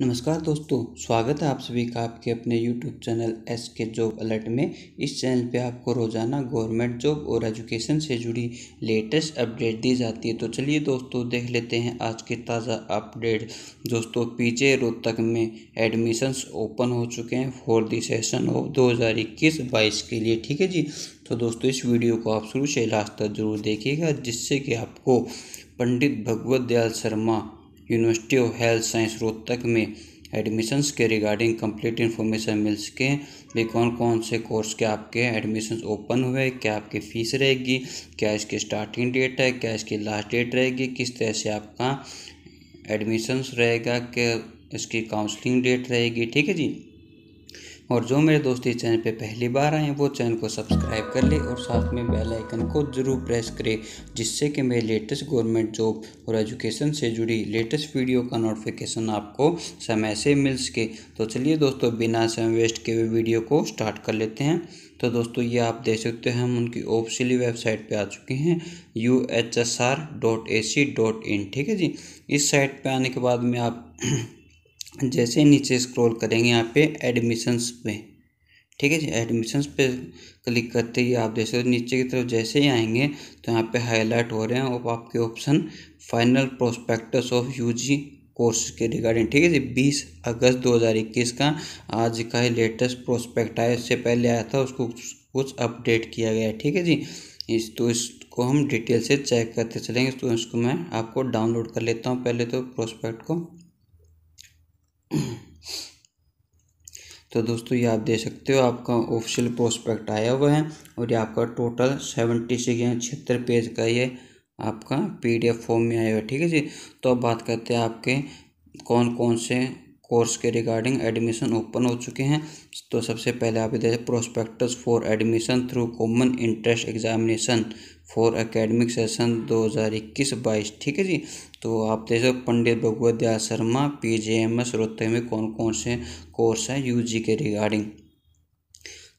नमस्कार दोस्तों स्वागत है आप सभी का आपके अपने YouTube channel S K job alert में इस चैनल पे आपको रोज़ाना गवर्नमेंट जॉब और एजुकेशन से जुड़ी लेटेस्ट अपडेट दी जाती है तो चलिए दोस्तों देख लेते हैं आज के ताज़ा अपडेट दोस्तों पीजे रोहतक में एडमिशंस ओपन हो चुके हैं फॉर दी सेशन ऑफ दो हज़ार इक्कीस बाईस के लिए ठीक है जी तो दोस्तों इस वीडियो को आप शुरू से लास्ट तक जरूर देखिएगा जिससे कि आपको Pandit Bhagwat Dayal Sharma university of health science Rohtak में एडमिशन्स के रिगार्डिंग कंप्लीट इन्फॉर्मेशन मिल सके भी कौन कौन से कोर्स के आपके एडमिशंस ओपन हुए क्या आपकी फ़ीस रहेगी क्या इसकी स्टार्टिंग डेट है क्या इसकी लास्ट डेट रहेगी किस तरह से आपका एडमिशन्स रहेगा क्या इसकी काउंसलिंग डेट रहेगी ठीक है जी और जो मेरे दोस्त इस चैनल पे पहली बार आए हैं वो चैनल को सब्सक्राइब कर ले और साथ में बेल आइकन को ज़रूर प्रेस करें जिससे कि मेरे लेटेस्ट गवर्नमेंट जॉब और एजुकेशन से जुड़ी लेटेस्ट वीडियो का नोटिफिकेशन आपको समय से मिल सके तो चलिए दोस्तों बिना समय वेस्ट के हुए वीडियो को स्टार्ट कर लेते हैं तो दोस्तों ये आप देख सकते हैं हम उनकी ऑफिशियली वेबसाइट पे आ चुके हैं U H S R dot A C dot in ठीक है जी इस साइट पे आने के बाद में आप जैसे नीचे स्क्रॉल करेंगे यहाँ पे एडमिशन्स पे ठीक है जी एडमिशन्स पे क्लिक करते ही आप जैसे नीचे की तरफ जैसे ही आएंगे तो यहाँ पे हाईलाइट हो रहे हैं और आपके option final prospectus of UG course के रिगार्डिंग ठीक है जी बीस अगस्त 2021 का आज का ही लेटेस्ट प्रोस्पेक्ट आया इससे पहले आया था उसको कुछ अपडेट किया गया है ठीक है जी इस तो इसको हम डिटेल से चेक करते चलेंगे तो इसको मैं आपको डाउनलोड कर लेता हूँ पहले तो प्रोस्पेक्ट को तो दोस्तों ये आप देख सकते हो आपका ऑफिशियल प्रोस्पेक्ट आया हुआ है और ये आपका टोटल सेवेंटी सिक्स या छिहत्तर पेज का ये आपका पीडीएफ फॉर्म में आया हुआ है ठीक है जी तो अब बात करते हैं आपके कौन कौन से कोर्स के रिगार्डिंग एडमिशन ओपन हो चुके हैं तो सबसे पहले आप इधर prospectus for admission through common interest examination for academic session 2021-22 ठीक है जी तो आप देख सकते Pandit Bhagwat Dayal Sharma P J M S Rohtak में कौन कौन से कोर्स हैं जी के रिगार्डिंग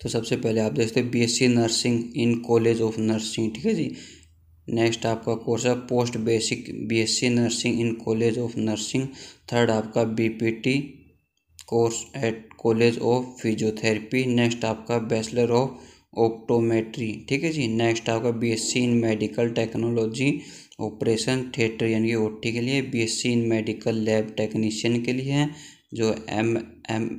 तो सबसे पहले आप देखते हैं C nursing in college of nursing ठीक है जी नेक्स्ट आपका कोर्स है post basic BSc nursing in college of nursing third आपका BPT course at college of physiotherapy next आपका बैचलर ऑफ ऑप्टोमेट्री ठीक है जी नेक्स्ट आपका BSc in medical technology operation theatre यानी कि ओटी के लिए BSc in medical lab technician के लिए है जो M M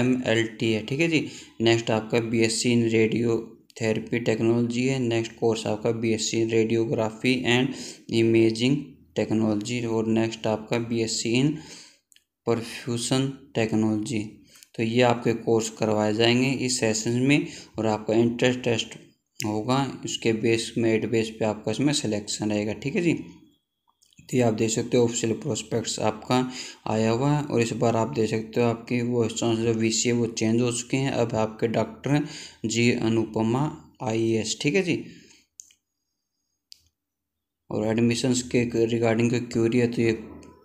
M L T है ठीक है जी नेक्स्ट आपका BSc in radio therapy technology है नेक्स्ट कोर्स आपका BSc radiography and imaging technology और नेक्स्ट आपका बीएससी इन परफ्यूशन टेक्नोलॉजी तो ये आपके कोर्स करवाए जाएंगे इस सेशन में और आपका इंटरेस्ट टेस्ट होगा उसके बेस मेरिट बेस पे आपका इसमें सिलेक्शन रहेगा ठीक है जी ये आप देख सकते हो ऑफिशियल प्रोस्पेक्ट्स आपका आया हुआ है और इस बार आप देख सकते हो आपकी वो जो वी सी वो चेंज हो चुके हैं अब आपके डॉक्टर जी अनुपमा आई ठीक है जी और एडमिशन्स के रिगार्डिंग कोई क्यूरी है तो ये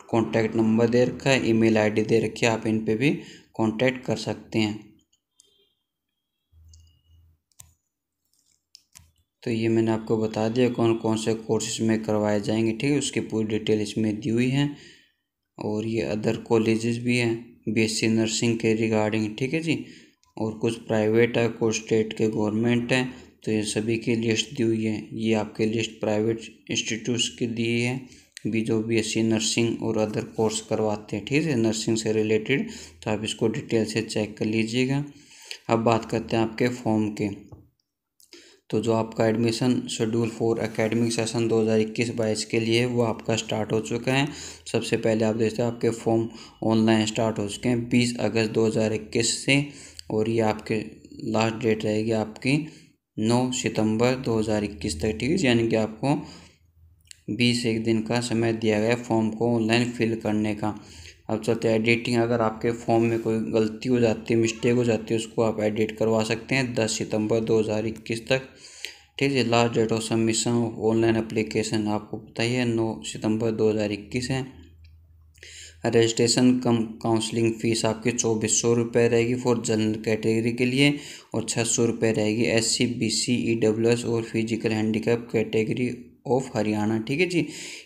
कॉन्टैक्ट नंबर दे रखा है ईमेल आईडी दे रखी है आप इन पर भी कॉन्टैक्ट कर सकते हैं तो ये मैंने आपको बता दिया कौन कौन से कोर्सेज में करवाए जाएंगे ठीक है उसकी पूरी डिटेल इसमें दी हुई है और ये अदर कॉलेजेस भी हैं बीएससी नर्सिंग के रिगार्डिंग ठीक है जी और कुछ प्राइवेट है कुछ स्टेट के गवर्नमेंट हैं तो ये सभी की लिस्ट दी हुई है ये आपके लिस्ट प्राइवेट इंस्टीट्यूट्स की दी है भी जो बी एस नर्सिंग और अदर कोर्स करवाते हैं ठीक है नर्सिंग से रिलेटेड तो आप इसको डिटेल से चेक कर लीजिएगा अब बात करते हैं आपके फॉर्म के तो जो आपका admission schedule for academic session 2021-22 के लिए वो आपका स्टार्ट हो चुका है सबसे पहले आप देखते हैं आपके फॉर्म ऑनलाइन स्टार्ट हो चुके हैं 20 अगस्त 2021 से और ये आपके लास्ट डेट रहेगी आपकी 9 सितंबर 2021 तक ठीक है यानी कि आपको बीस एक दिन का समय दिया गया फॉर्म को ऑनलाइन फिल करने का आप चाहते हैं एडिटिंग अगर आपके फॉर्म में कोई गलती हो जाती है मिस्टेक हो जाती है उसको आप एडिट करवा सकते हैं दस सितंबर इक्कीस तक ठीक है last date of submission of online application आपको पता ही है नौ सितंबर इक्कीस है रजिस्ट्रेशन कम काउंसलिंग फ़ीस आपकी चौबीस सौ रुपये रहेगी फॉर जनरल कैटेगरी के लिए और छः सौ रुपये रहेगी S C B C E W S और physical handicap category of Haryana ठीक है जी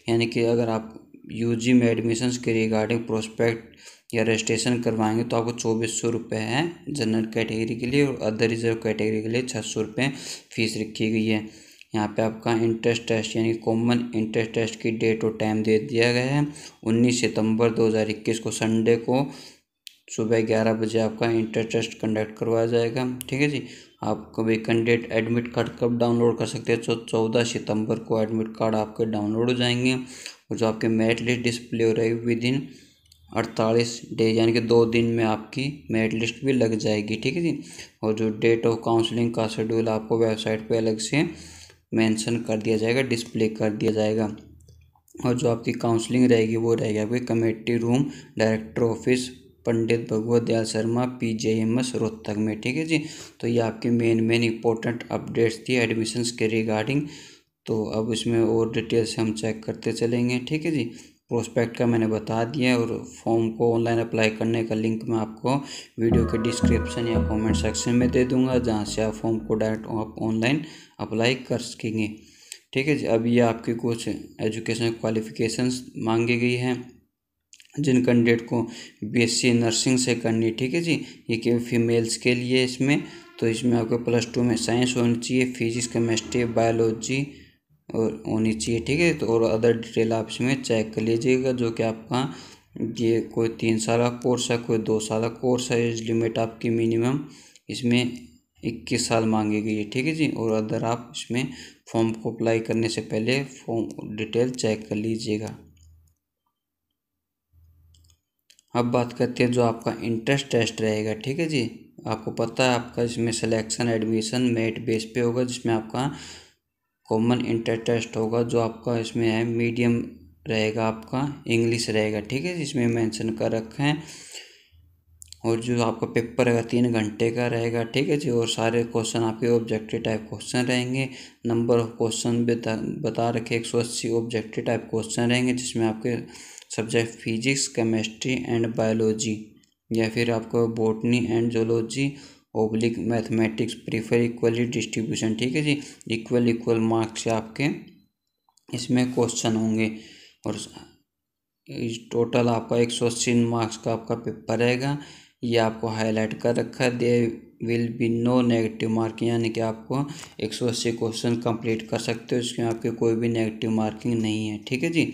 यानी कि अगर आप यूजी में एडमिशन्स के रिगार्डिंग प्रोस्पेक्ट या रजिस्ट्रेशन करवाएंगे तो आपको चौबीस सौ रुपये है जनरल कैटेगरी के लिए और अदर रिजर्व कैटेगरी के लिए छः सौ रुपये फीस रखी गई है यहाँ पे आपका इंटरेस्ट टेस्ट यानी कॉमन इंटरेस्ट टेस्ट की डेट और टाइम दे दिया गया है उन्नीस सितंबर इक्कीस को संडे को सुबह ग्यारह बजे आपका इंटरेस्ट टेस्ट कंडक्ट करवाया जाएगा ठीक है जी आप कभी कैंडिडेट एडमिट कार्ड कब डाउनलोड कर सकते हैं तो चौदह सितंबर को एडमिट कार्ड आपके डाउनलोड हो जाएंगे और जो आपके मेरिट लिस्ट डिस्प्ले हो रहेगी विद इन अड़तालीस डेज यानी कि दो दिन में आपकी मेरिट लिस्ट भी लग जाएगी ठीक है जी और जो डेट ऑफ काउंसलिंग का शेड्यूल आपको वेबसाइट पे अलग से मेंशन कर दिया जाएगा डिस्प्ले कर दिया जाएगा और जो आपकी काउंसलिंग रहेगी वो रहेगी आपकी committee room director office Pandit Bhagwat Dayal Sharma P J M S Rohtak में ठीक है जी तो ये आपकी मेन मेन इंपॉर्टेंट अपडेट्स थी एडमिशन्स के रिगार्डिंग तो अब इसमें और डिटेल से हम चेक करते चलेंगे ठीक है जी प्रोस्पेक्ट का मैंने बता दिया और फॉर्म को ऑनलाइन अप्लाई करने का लिंक मैं आपको वीडियो के डिस्क्रिप्शन या कमेंट सेक्शन में दे दूंगा जहां से आप फॉर्म को डायरेक्ट आप ऑनलाइन अप्लाई कर सकेंगे ठीक है जी अब ये आपकी कुछ एजुकेशन क्वालिफिकेशंस मांगी गई हैं जिन कैंडिडेट को बीएससी नर्सिंग से करनी ठीक है जी ये केवल फीमेल्स के लिए इसमें तो इसमें आपको प्लस टू में साइंस होनी चाहिए फिजिक्स केमिस्ट्री बायोलॉजी और होनी चाहिए ठीक है तो और अदर डिटेल आप इसमें चेक कर लीजिएगा जो कि आपका ये कोई तीन साल का कोर्स है कोई दो साल का कोर्स है एज लिमिट आपकी मिनिमम इसमें इक्कीस साल मांगी गई है ठीक है जी और अदर आप इसमें फॉर्म को अप्लाई करने से पहले फॉर्म डिटेल चेक कर लीजिएगा अब बात करते हैं जो आपका इंटरेस्ट टेस्ट रहेगा ठीक है जी आपको पता है आपका इसमें सिलेक्शन एडमिशन मेरिट बेस पे होगा जिसमें आपका कॉमन इंटर टेस्ट होगा जो आपका इसमें है मीडियम रहेगा आपका इंग्लिश रहेगा ठीक है इसमें मेंशन कर रखे हैं और जो आपका पेपर रहेगा तीन घंटे का रहेगा ठीक है जी और सारे क्वेश्चन आपके ऑब्जेक्टिव टाइप क्वेश्चन रहेंगे नंबर ऑफ क्वेश्चन बता बता रखे एक सौ अस्सी ऑब्जेक्टिव टाइप क्वेश्चन रहेंगे जिसमें आपके subject physics chemistry and biology या फिर आपको botany and zoology oblique mathematics prefer equally distribution ठीक है जी इक्वल इक्वल मार्क्स से आपके इसमें क्वेश्चन होंगे और टोटल आपका एक सौ अस्सी मार्क्स का आपका पेपर रहेगा ये आपको हाईलाइट कर रखा है they will be no negative marking यानी कि आपको एक सौ अस्सी क्वेश्चन कंप्लीट कर सकते हो इसमें आपके कोई भी नेगेटिव मार्किंग नहीं है ठीक है जी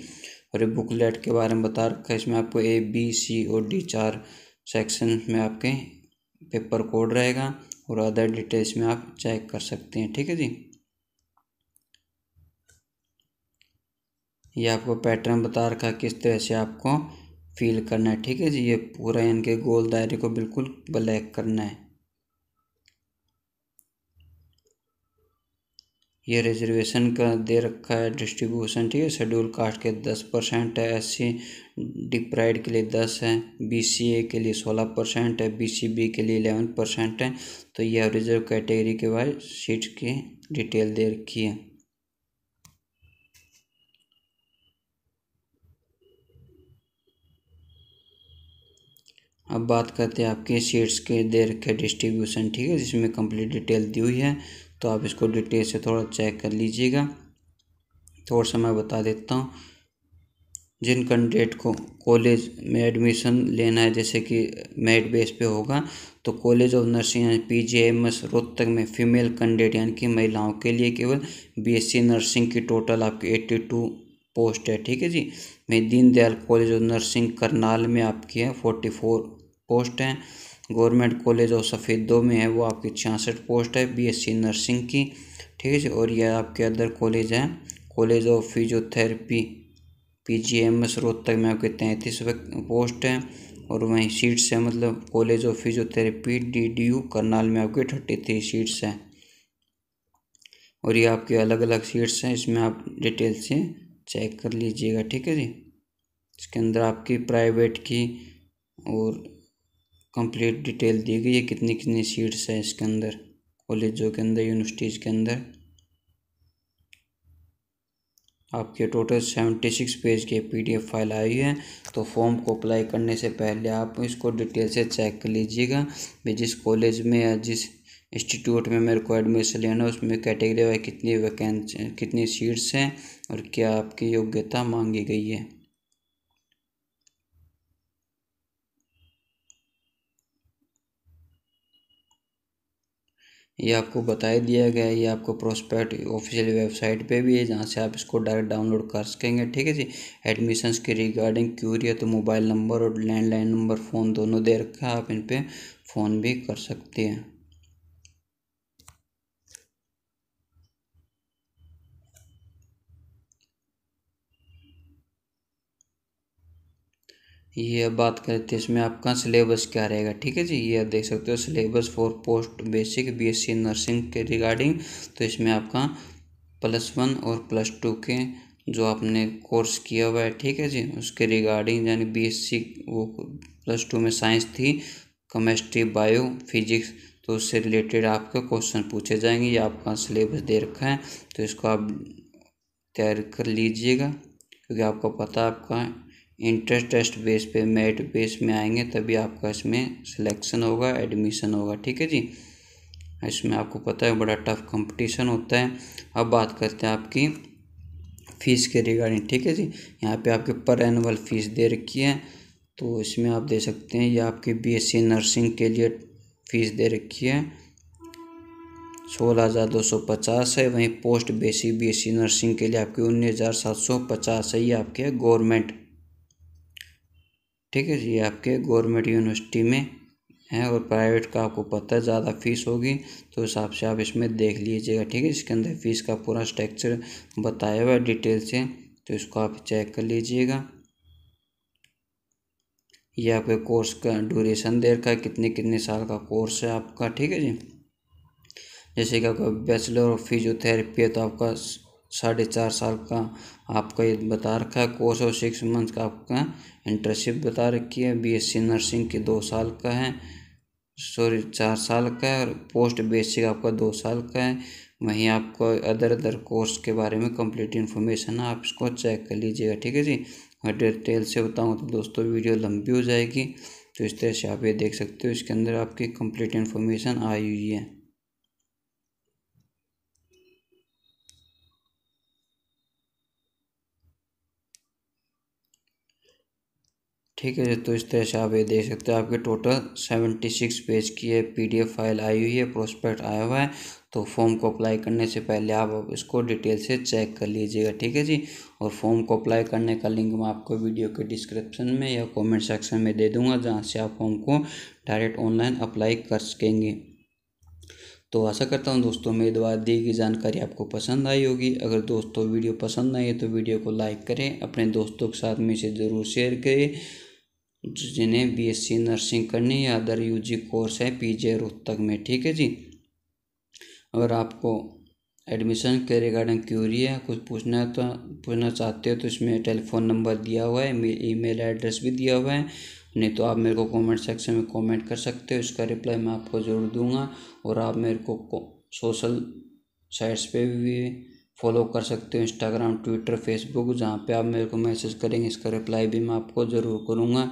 और ये बुकलेट के बारे में बता रखा है इसमें आपको ए बी सी और डी चार सेक्शन में आपके पेपर कोड रहेगा और अदर डिटेल्स में आप चेक कर सकते हैं ठीक है जी ये आपको पैटर्न बता रखा है किस तरह से आपको फील करना है ठीक है जी ये पूरा इनके गोल दायरे को बिल्कुल ब्लैक करना है ये रिजर्वेशन का दे रखा है डिस्ट्रीब्यूशन ठीक है शेड्यूल कास्ट के दस परसेंट है एस सी डिप्राइड के लिए दस है बी सी ए के लिए सोलह परसेंट है बी सी बी के लिए इलेवन परसेंट है तो यह रिजर्व कैटेगरी के बाद सीट की डिटेल दे रखी है अब बात करते हैं आपके सीट्स के दे रखे डिस्ट्रीब्यूशन ठीक है जिसमें कंप्लीट डिटेल दी हुई है तो आप इसको डिटेल से थोड़ा चेक कर लीजिएगा थोड़ा सा मैं बता देता हूँ जिन कैंडिडेट को कॉलेज में एडमिशन लेना है जैसे कि मेरिट बेस पे होगा तो college of nursing and P G M S Rohtak में फीमेल कैंडिडेट यानी कि महिलाओं के लिए केवल बी एस सी नर्सिंग की टोटल आपकी एट्टी टू पोस्ट है ठीक है जी मैं Deendayal college of nursing Karnal में आपकी है फोर्टी फोर पोस्ट हैं गवर्नमेंट कॉलेज और दो में है वो आपकी छियासठ पोस्ट है बीएससी नर्सिंग की ठीक है जी और यह आपके अदर कॉलेज हैं college of physiotherapy P G M S Rohtak में आपके तैंतीस पोस्ट हैं और वहीं सीट्स हैं मतलब college of physiotherapy D D U Karnal में आपके थर्टी थ्री सीट्स हैं और ये आपके अलग अलग सीट्स हैं इसमें आप डिटेल से चेक कर लीजिएगा ठीक है जी इसके अंदर आपकी प्राइवेट की और कंप्लीट डिटेल दी गई है कितनी कितनी सीट्स हैं इसके अंदर कॉलेजों के अंदर यूनिवर्सिटीज़ के अंदर आपके टोटल सेवेंटी सिक्स पेज की पीडीएफ फाइल आई है तो फॉर्म को अप्लाई करने से पहले आप इसको डिटेल से चेक कर लीजिएगा भी जिस कॉलेज में या जिस इंस्टीट्यूट में मेरे को एडमिशन लेना है उसमें कैटेगरी वाइज कितनी वैकेंसी कितनी सीट्स हैं और क्या आपकी योग्यता मांगी गई है ये आपको बताया दिया गया है ये आपको प्रोस्पेक्ट ऑफिशियल वेबसाइट पे भी है जहाँ से आप इसको डायरेक्ट डाउनलोड कर सकेंगे ठीक है जी एडमिशन्स के रिगार्डिंग क्यूरी है तो मोबाइल नंबर और लैंडलाइन नंबर फ़ोन दोनों दे रखा है आप इन पर फ़ोन भी कर सकते हैं ये अब बात करते हैं तो इसमें आपका सिलेबस क्या रहेगा ठीक है जी ये आप देख सकते हो syllabus for post basic BSc nursing के रिगार्डिंग तो इसमें आपका प्लस वन और प्लस टू के जो आपने कोर्स किया हुआ है ठीक है जी उसके रिगार्डिंग यानी बीएससी वो प्लस टू में साइंस थी केमिस्ट्री बायो फिजिक्स तो उससे रिलेटेड आपके क्वेश्चन पूछे जाएंगे या आपका सिलेबस दे रखा है तो इसको आप तैयार कर लीजिएगा क्योंकि आपको पता आपका इंटरेस्ट बेस पे मेरिट बेस में आएंगे तभी आपका इसमें सिलेक्शन होगा एडमिशन होगा ठीक है जी इसमें आपको पता है बड़ा टफ कंपटीशन होता है अब बात करते हैं आपकी फ़ीस के रिगार्डिंग ठीक है जी यहाँ पे आपके पर एनुअल फ़ीस दे रखी है तो इसमें आप दे सकते हैं ये आपकी बीएससी नर्सिंग के लिए फ़ीस दे रखी है सोलह हज़ार दो सौ पचास है वहीं पोस्ट बेसिक बीएससी नर्सिंग के लिए आपकी उन्नीस हज़ार सात सौ पचास है ये आपके गवर्नमेंट ठीक है जी आपके गवर्नमेंट यूनिवर्सिटी में है और प्राइवेट का आपको पता है ज़्यादा फीस होगी तो हिसाब से आप इसमें देख लीजिएगा ठीक है इसके अंदर फीस का पूरा स्ट्रक्चर बताया हुआ है डिटेल से तो इसको आप चेक कर लीजिएगा ये आपके कोर्स का ड्यूरेशन देर का कितने कितने साल का कोर्स है आपका ठीक है जी जैसे कि आपका बैचलर ऑफ फिजियोथेरेपी है तो आपका साढ़े चार साल का आपका ये बता रखा है कोर्स और सिक्स मंथ का आपका इंटर्नशिप बता रखी है बीएससी नर्सिंग की दो साल का है सॉरी चार साल का है और पोस्ट बेसिक आपका दो साल का है वहीं आपको अदर अदर कोर्स के बारे में कंप्लीट इन्फॉर्मेशन है आप इसको चेक कर लीजिएगा ठीक है जी और डिटेल से बताऊँ तो दोस्तों वीडियो लंबी हो जाएगी तो इस तरह से आप ये देख सकते हो इसके अंदर आपकी कंप्लीट इन्फॉर्मेशन आई हुई है ठीक है तो इस तरह से आप ये देख सकते हैं आपके टोटल सेवेंटी सिक्स पेज की है पीडीएफ फाइल आई हुई है प्रोस्पेक्ट आया हुआ है तो फॉर्म को अप्लाई करने से पहले आप इसको डिटेल से चेक कर लीजिएगा ठीक है जी और फॉर्म को अप्लाई करने का लिंक मैं आपको वीडियो के डिस्क्रिप्शन में या कमेंट सेक्शन में दे दूंगा जहाँ से आप फॉर्म को डायरेक्ट ऑनलाइन अप्लाई कर सकेंगे तो आशा करता हूँ दोस्तों मेरे द्वारा दी गई जानकारी आपको पसंद आई होगी अगर दोस्तों वीडियो पसंद आई है तो वीडियो को लाइक करें अपने दोस्तों के साथ में इसे ज़रूर शेयर करें जिन्हें बीएससी नर्सिंग करनी है अदर यूजी कोर्स है पीजे रोहतक में ठीक है जी अगर आपको एडमिशन के रिगार्डिंग क्यूरी है कुछ पूछना तो पूछना चाहते हो तो इसमें टेलीफोन नंबर दिया हुआ है ईमेल एड्रेस भी दिया हुआ है नहीं तो आप मेरे को कमेंट सेक्शन में कमेंट कर सकते हो इसका रिप्लाई मैं आपको ज़रूर दूंगा और आप मेरे को सोशल साइट्स पे भी फॉलो कर सकते हो इंस्टाग्राम ट्विटर फेसबुक जहाँ पे आप मेरे को मैसेज करेंगे इसका रिप्लाई भी मैं आपको ज़रूर करूँगा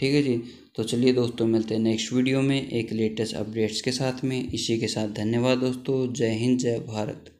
ठीक है जी तो चलिए दोस्तों मिलते हैं नेक्स्ट वीडियो में एक लेटेस्ट अपडेट्स के साथ में इसी के साथ धन्यवाद दोस्तों जय हिंद जय भारत